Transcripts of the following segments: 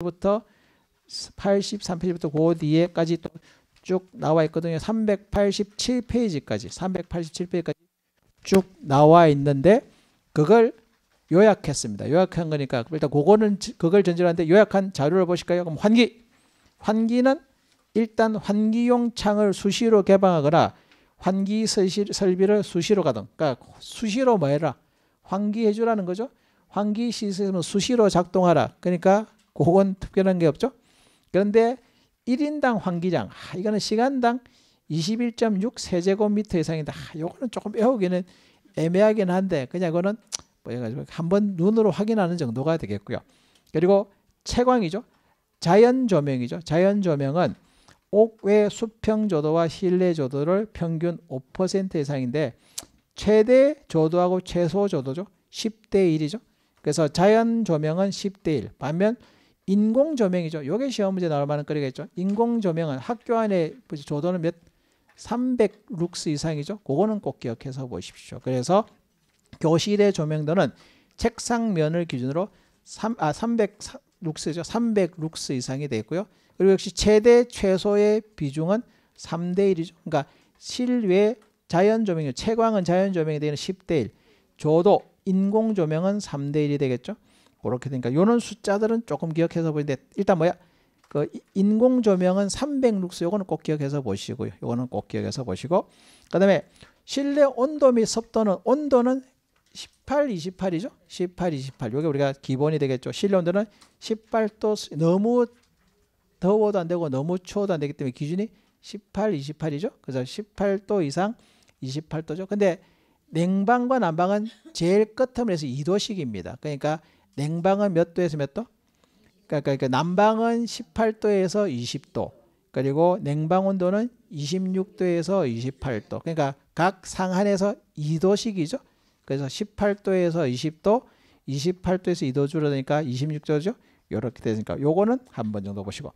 부터 83, 페이지부터그 뒤에까지 또 쭉 나와 있거든요. 387페이지까지 387페이지까지 쭉 나와 있는데 그걸 요약했습니다. 요약한 거니까 일단 그거는 그걸 전제로 하는데 요약한 자료를 보실까요? 그럼 환기 환기는 일단 환기용 창을 수시로 개방하거나 환기 설비를 수시로 가든 그러니까 수시로 뭐 해라 환기해 주라는 거죠. 환기 시스템은 수시로 작동하라. 그러니까 그건 특별한 게 없죠. 그런데 1인당 환기장 아, 이거는 시간당 21.6 세제곱미터 이상이다. 아, 요거는 조금 외우기는 애매하긴 한데 그냥 그거는 뭐 한번 눈으로 확인하는 정도가 되겠고요. 그리고 채광이죠. 자연 조명이죠. 자연 조명은 옥외 수평 조도와 실내 조도를 평균 5% 이상인데 최대 조도하고 최소 조도죠. 10대 1이죠. 그래서 자연 조명은 10대 1. 반면 인공 조명이죠. 요게 시험 문제 나올 만한 거리겠죠. 인공 조명은 학교 안에 조도는 몇300 룩스 이상이죠. 그거는 꼭 기억해서 보십시오. 그래서 교실의 조명도는 책상면을 기준으로 3, 아, 300 룩스죠. 300 룩스 이상이 되고요. 그리고 역시 최대 최소의 비중은 3대 1이죠. 그러니까 실외 자연 조명이 최광은 자연 조명이 되는 10대 1. 조도 인공 조명은 3대 1이 되겠죠. 그렇게 되니까 요런 숫자들은 조금 기억해서 보는데 일단 뭐야? 그 인공 조명은 300룩스 요거는 꼭 기억해서 보시고요. 요거는 꼭 기억해서 보시고 그다음에 실내 온도 및 습도는 온도는 18, 28이죠. 18, 28. 요게 우리가 기본이 되겠죠. 실내 온도는 18도 너무 더워도 안 되고 너무 추워도 안 되기 때문에 기준이 18, 28이죠. 그래서 18도 이상 28도죠. 근데 냉방과 난방은 제일 끝텀을 해서 2도씩입니다. 그러니까 냉방은 몇 도에서 몇 도? 그러니까, 그러니까 난방은 그러니까 18도에서 20도. 그리고 냉방 온도는 26도에서 28도. 그러니까 각 상한에서 2도씩이죠. 그래서 18도에서 20도, 28도에서 2도 줄어드니까 26도죠. 이렇게 되니까 요거는 한 번 정도 보시고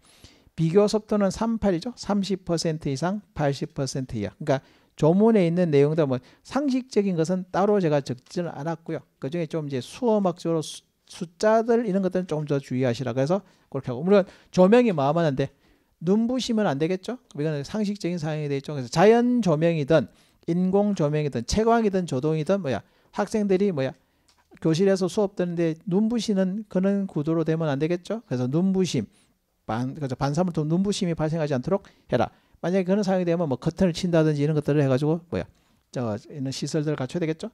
비교 속도는 38이죠. 30% 이상, 80% 이하. 그러니까 조문에 있는 내용도 뭐 상식적인 것은 따로 제가 적지는 않았고요. 그중에 좀 이제 수어학적으로 숫자들 이런 것들은 조금 더 주의하시라 그래서 그렇게 하고 물론 조명이 마음하는데 눈부시면 안 되겠죠 이거는 상식적인 사항에 대해 좀 그래서 자연 조명이든 인공 조명이든 채광이든 조동이든 뭐야 학생들이 뭐야 교실에서 수업 듣는데 눈부시는 그런 구도로 되면 안 되겠죠 그래서 눈부심 반 그래서 반사물 통 눈부심이 발생하지 않도록 해라 만약에 그런 상황이 되면 뭐 커튼을 친다든지 이런 것들을 해가지고 뭐야 저 있는 시설들을 갖춰야 되겠죠